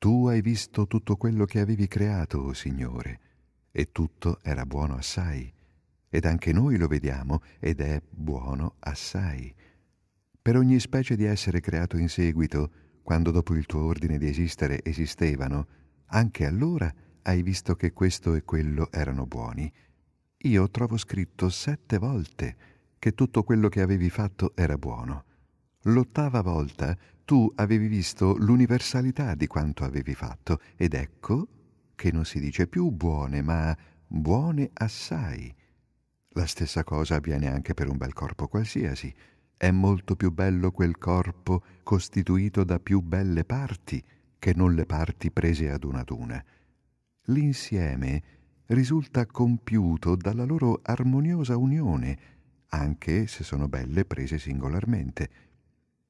Tu hai visto tutto quello che avevi creato, o oh Signore, e tutto era buono assai, ed anche noi lo vediamo ed è buono assai. Per ogni specie di essere creato in seguito, quando dopo il tuo ordine di esistere esistevano, anche allora hai visto che questo e quello erano buoni. Io trovo scritto sette volte che tutto quello che avevi fatto era buono. L'ottava volta tu avevi visto l'universalità di quanto avevi fatto, ed ecco che non si dice più buone, ma buone assai. La stessa cosa avviene anche per un bel corpo qualsiasi. È molto più bello quel corpo costituito da più belle parti che non le parti prese ad una ad una. L'insieme risulta compiuto dalla loro armoniosa unione, anche se sono belle prese singolarmente.